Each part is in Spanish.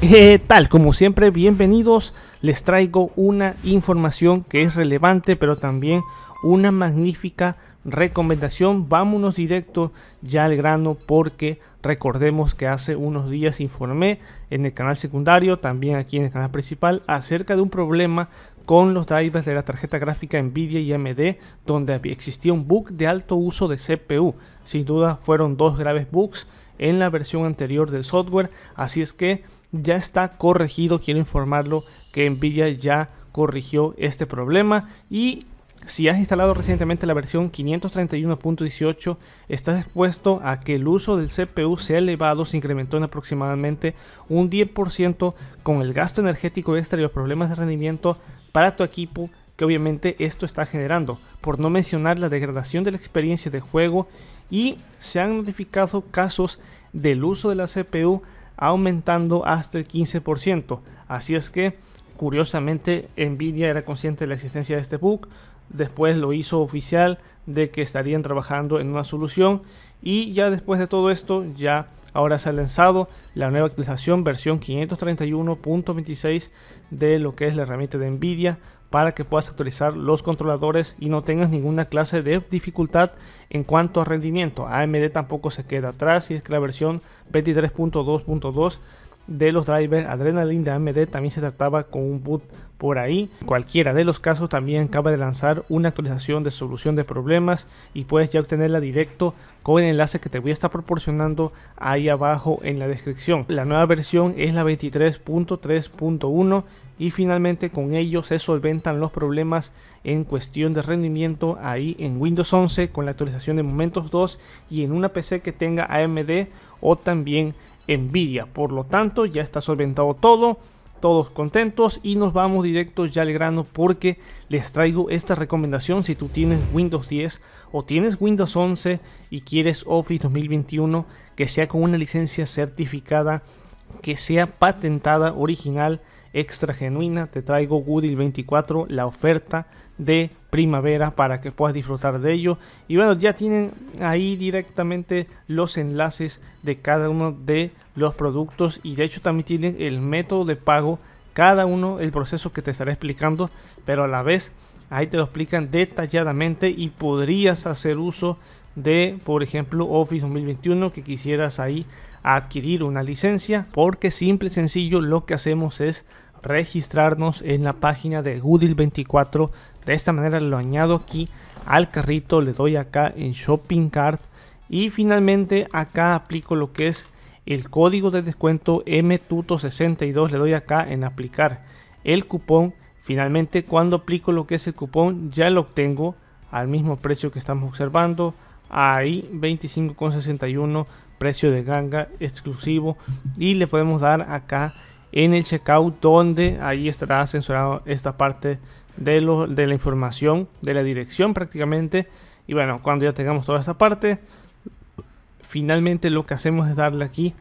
Eh, tal como siempre, bienvenidos. Les traigo una información que es relevante, pero también una magnífica recomendación. Vámonos directo ya al grano porque recordemos que hace unos días informé en el canal secundario, también aquí en el canal principal, acerca de un problema con los drivers de la tarjeta gráfica Nvidia y AMD, donde existía un bug de alto uso de CPU. Sin duda fueron dos graves bugs en la versión anterior del software, así es que ya está corregido. Quiero informarlo que Nvidia ya corrigió este problema y si has instalado recientemente la versión 531.18, estás expuesto a que el uso del CPU sea elevado, se incrementó en aproximadamente un 10% con el gasto energético extra y los problemas de rendimiento para tu equipo que obviamente esto está generando, por no mencionar la degradación de la experiencia de juego y se han notificado casos del uso de la CPU aumentando hasta el 15%. Así es que, curiosamente, Nvidia era consciente de la existencia de este bug, después lo hizo oficial de que estarían trabajando en una solución y ya después de todo esto, ya ahora se ha lanzado la nueva actualización versión 531.26 de lo que es la herramienta de Nvidia para que puedas actualizar los controladores y no tengas ninguna clase de dificultad en cuanto a rendimiento. AMD tampoco se queda atrás y es que la versión 23.2.2 de los drivers Adrenaline de AMD también se trataba con un boot por ahí. Cualquiera de los casos también acaba de lanzar una actualización de solución de problemas y puedes ya obtenerla directo con el enlace que te voy a estar proporcionando ahí abajo en la descripción. La nueva versión es la 23.3.1 y finalmente con ello se solventan los problemas en cuestión de rendimiento ahí en Windows 11 con la actualización de Momentos 2 y en una PC que tenga AMD o también Envidia, Por lo tanto, ya está solventado todo, todos contentos y nos vamos directos ya al grano porque les traigo esta recomendación si tú tienes Windows 10 o tienes Windows 11 y quieres Office 2021 que sea con una licencia certificada que sea patentada, original, extra genuina. Te traigo Goodil 24, la oferta de primavera para que puedas disfrutar de ello. Y bueno, ya tienen ahí directamente los enlaces de cada uno de los productos y de hecho también tienen el método de pago, cada uno, el proceso que te estaré explicando, pero a la vez ahí te lo explican detalladamente y podrías hacer uso de, por ejemplo, Office 2021 que quisieras ahí adquirir una licencia, porque simple y sencillo lo que hacemos es registrarnos en la página de Goodil 24. De esta manera lo añado aquí al carrito, le doy acá en Shopping Cart y finalmente acá aplico lo que es el código de descuento MTUTO62, le doy acá en aplicar el cupón. Finalmente cuando aplico lo que es el cupón ya lo obtengo al mismo precio que estamos observando ahí 25,61 precio de ganga exclusivo y le podemos dar acá en el checkout donde ahí estará censurado esta parte de, de la información de la dirección prácticamente y bueno cuando ya tengamos toda esta parte finalmente lo que hacemos es darle aquí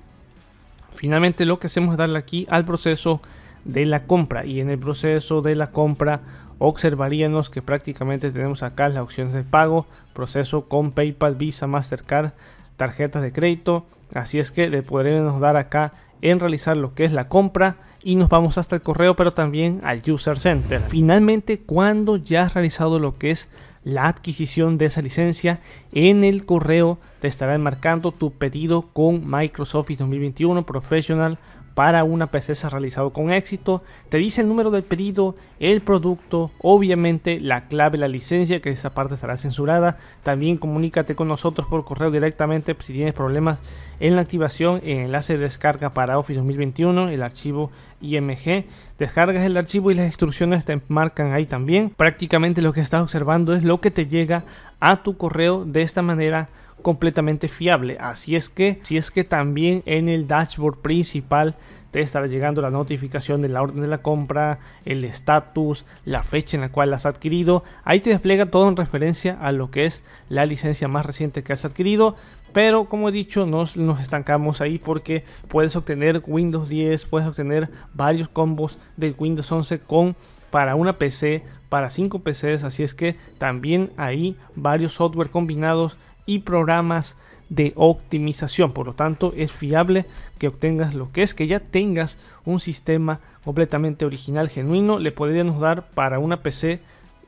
finalmente lo que hacemos es darle aquí al proceso de la compra y en el proceso de la compra observaríamos que prácticamente tenemos acá las opciones de pago, proceso con PayPal, Visa, Mastercard, tarjetas de crédito, así es que le podremos dar acá en realizar lo que es la compra y nos vamos hasta el correo pero también al user center. Finalmente cuando ya has realizado lo que es la adquisición de esa licencia en el correo te estarán marcando tu pedido con Microsoft Office 2021 Professional para una PC se ha realizado con éxito. Te dice el número del pedido, el producto, obviamente la clave, la licencia, que esa parte estará censurada. También comunícate con nosotros por correo directamente si tienes problemas en la activación. El enlace de descarga para Office 2021, el archivo IMG. Descargas el archivo y las instrucciones te marcan ahí también. Prácticamente lo que estás observando es lo que te llega a tu correo de esta manera completamente fiable. Así es que, si es que también en el dashboard principal te estará llegando la notificación de la orden de la compra, el estatus, la fecha en la cual has adquirido. Ahí te despliega todo en referencia a lo que es la licencia más reciente que has adquirido. Pero como he dicho, nos, nos estancamos ahí porque puedes obtener Windows 10, puedes obtener varios combos de Windows 11 con para una PC, para 5 PCs, así es que también hay varios software combinados y programas de optimización. Por lo tanto, es fiable que obtengas lo que es, que ya tengas un sistema completamente original, genuino. Le podríamos dar para una PC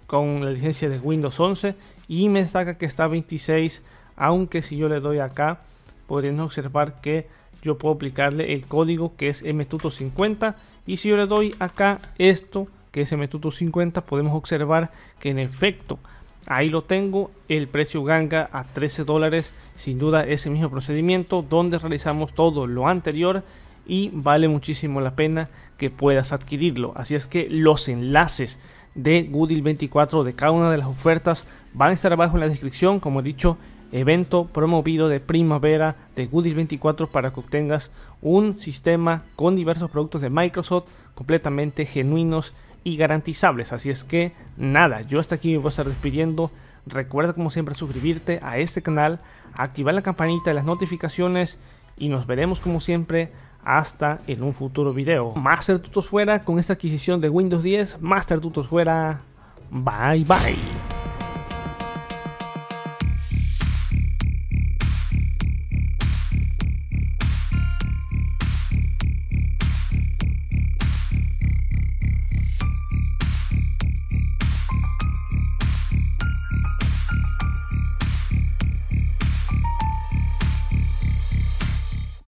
con la licencia de Windows 11 y me destaca que está 26, aunque si yo le doy acá, podrían observar que yo puedo aplicarle el código que es mtuto50 y si yo le doy acá esto que es mtuto50 podemos observar que en efecto Ahí lo tengo, el precio ganga a 13 dólares, sin duda ese mismo procedimiento donde realizamos todo lo anterior y vale muchísimo la pena que puedas adquirirlo. Así es que los enlaces de Goodil 24 de cada una de las ofertas van a estar abajo en la descripción, como he dicho, evento promovido de primavera de Goodil 24 para que obtengas un sistema con diversos productos de Microsoft completamente genuinos y garantizables. Así es que nada, yo hasta aquí me voy a estar despidiendo. Recuerda como siempre suscribirte a este canal, activar la campanita de las notificaciones y nos veremos como siempre hasta en un futuro video. Master Tutos fuera con esta adquisición de Windows 10. Master Tutos fuera. Bye bye.